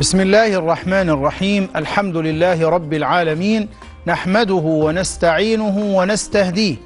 بسم الله الرحمن الرحيم الحمد لله رب العالمين نحمده ونستعينه ونستهديه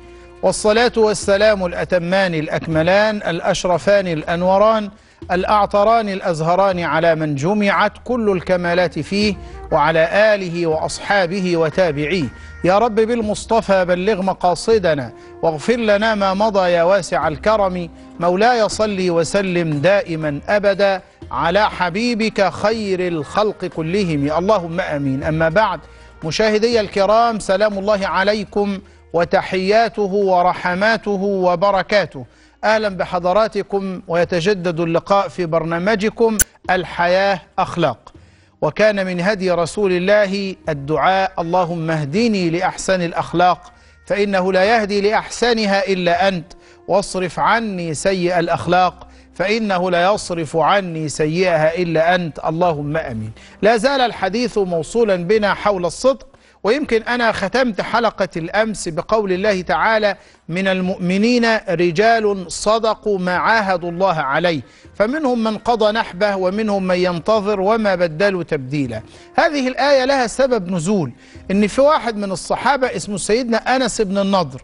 والصلاة والسلام الأتمان الأكملان الأشرفان الأنوران الأعطران الأزهران على من جمعت كل الكمالات فيه وعلى آله وأصحابه وتابعيه يا رب بالمصطفى بلغ مقاصدنا واغفر لنا ما مضى يا واسع الكرم مولاي صلي وسلم دائما أبدا على حبيبك خير الخلق كلهم اللهم امين اما بعد مشاهدي الكرام سلام الله عليكم وتحياته ورحماته وبركاته اهلا بحضراتكم ويتجدد اللقاء في برنامجكم الحياه اخلاق وكان من هدي رسول الله الدعاء اللهم اهدني لاحسن الاخلاق فانه لا يهدي لاحسنها الا انت واصرف عني سيء الاخلاق فإنه لا يصرف عني سيئها إلا أنت اللهم أمين لا زال الحديث موصولا بنا حول الصدق ويمكن أنا ختمت حلقة الأمس بقول الله تعالى من المؤمنين رجال صدقوا ما عاهدوا الله عليه فمنهم من قضى نحبه ومنهم من ينتظر وما بدلوا تبديلا هذه الآية لها سبب نزول إن في واحد من الصحابة اسمه سيدنا أنس بن النضر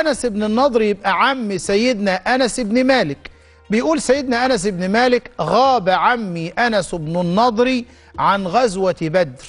أنس بن النضر يبقى عم سيدنا أنس بن مالك بيقول سيدنا أنس بن مالك غاب عمي أنس بن النضر عن غزوة بدر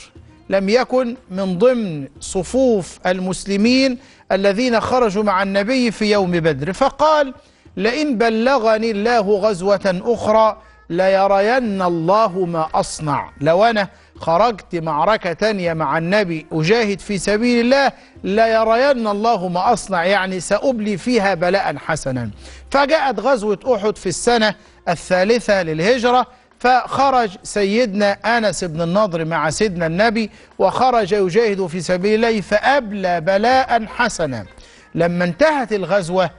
لم يكن من ضمن صفوف المسلمين الذين خرجوا مع النبي في يوم بدر فقال لئن بلغني الله غزوة أخرى ليرين الله ما أصنع لو أنا خرجت معركة تانية مع النبي أجاهد في سبيل الله ليرين الله ما أصنع يعني سأبلي فيها بلاء حسنا فجاءت غزوة أحد في السنة الثالثة للهجرة فخرج سيدنا أنس بن النضر مع سيدنا النبي وخرج يجاهد في سبيل الله فأبلى بلاء حسنا لما انتهت الغزوة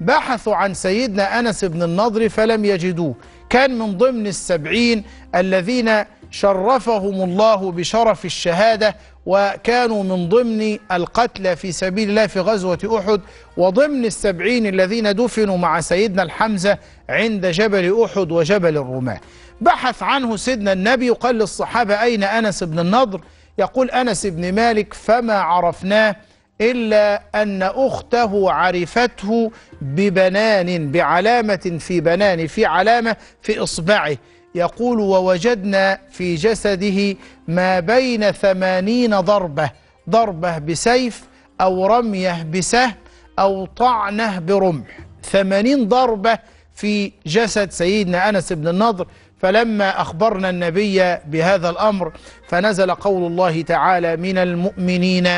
بحثوا عن سيدنا أنس بن النضر فلم يجدوه كان من ضمن السبعين الذين شرفهم الله بشرف الشهادة وكانوا من ضمن القتلى في سبيل الله في غزوة أحد وضمن السبعين الذين دفنوا مع سيدنا الحمزة عند جبل أحد وجبل الرماة بحث عنه سيدنا النبي وقال للصحابة أين أنس بن النضر يقول أنس بن مالك فما عرفناه إلا أن أخته عرفته ببنان بعلامة في بنان في علامة في إصبعه يقول ووجدنا في جسده ما بين ثمانين ضربة ضربة بسيف أو رمية بسهم أو طعنة برمح ثمانين ضربة في جسد سيدنا أنس بن النضر فلما أخبرنا النبي بهذا الأمر فنزل قول الله تعالى من المؤمنين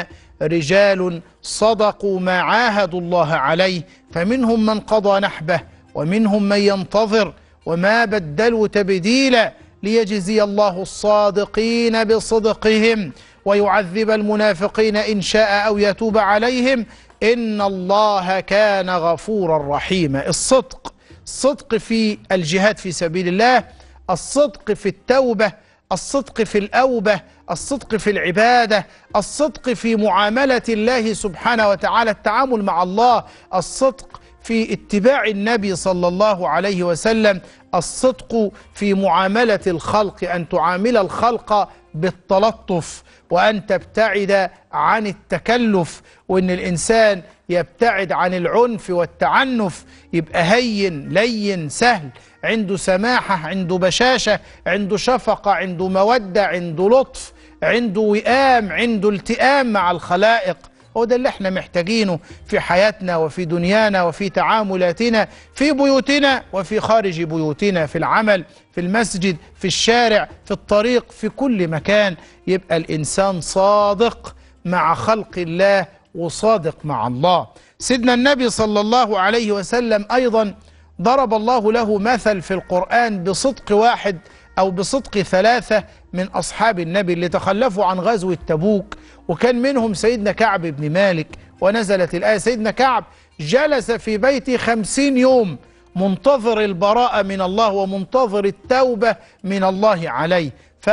رجال صدقوا ما عاهدوا الله عليه فمنهم من قضى نحبه ومنهم من ينتظر وما بدلوا تبديلا ليجزي الله الصادقين بصدقهم ويعذب المنافقين إن شاء أو يتوب عليهم إن الله كان غفورا رحيما الصدق الصدق في الجهاد في سبيل الله الصدق في التوبة الصدق في الأوبة الصدق في العبادة الصدق في معاملة الله سبحانه وتعالى التعامل مع الله الصدق في اتباع النبي صلى الله عليه وسلم الصدق في معاملة الخلق أن تعامل الخلق بالتلطف وأن تبتعد عن التكلف وأن الإنسان يبتعد عن العنف والتعنف يبقى هين لين سهل عنده سماحة عنده بشاشة عنده شفقة عنده مودة عنده لطف عنده وئام عنده التئام مع الخلائق هو ده اللي احنا محتاجينه في حياتنا وفي دنيانا وفي تعاملاتنا في بيوتنا وفي خارج بيوتنا في العمل في المسجد في الشارع في الطريق في كل مكان يبقى الإنسان صادق مع خلق الله وصادق مع الله سيدنا النبي صلى الله عليه وسلم أيضا ضرب الله له مثل في القرآن بصدق واحد أو بصدق ثلاثة من أصحاب النبي اللي تخلفوا عن غزو التبوك وكان منهم سيدنا كعب بن مالك ونزلت الآية سيدنا كعب جلس في بيتي خمسين يوم منتظر البراءة من الله ومنتظر التوبة من الله عليه ف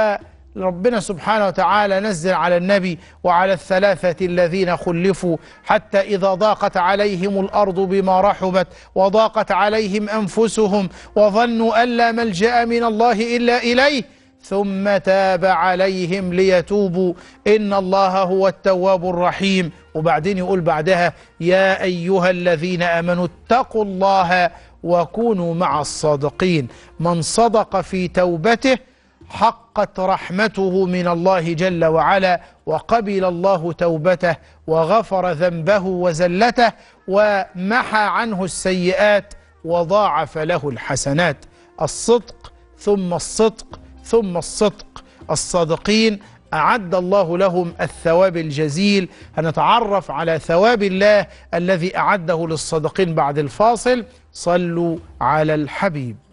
ربنا سبحانه وتعالى نزل على النبي وعلى الثلاثة الذين خلفوا حتى إذا ضاقت عليهم الأرض بما رحبت وضاقت عليهم أنفسهم وظنوا أن لا ملجأ من الله إلا إليه ثم تاب عليهم ليتوبوا إن الله هو التواب الرحيم وبعدين يقول بعدها يا أيها الذين آمنوا اتقوا الله وكونوا مع الصادقين من صدق في توبته حقت رحمته من الله جل وعلا وقبل الله توبته وغفر ذنبه وزلته ومحى عنه السيئات وضاعف له الحسنات الصدق ثم الصدق ثم الصدق الصادقين أعد الله لهم الثواب الجزيل هنتعرف على ثواب الله الذي أعده للصادقين بعد الفاصل صلوا على الحبيب